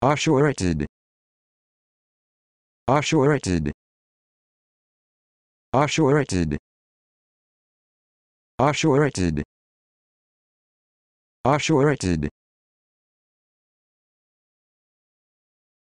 Assured. Assured. Assured. Assured. Assured.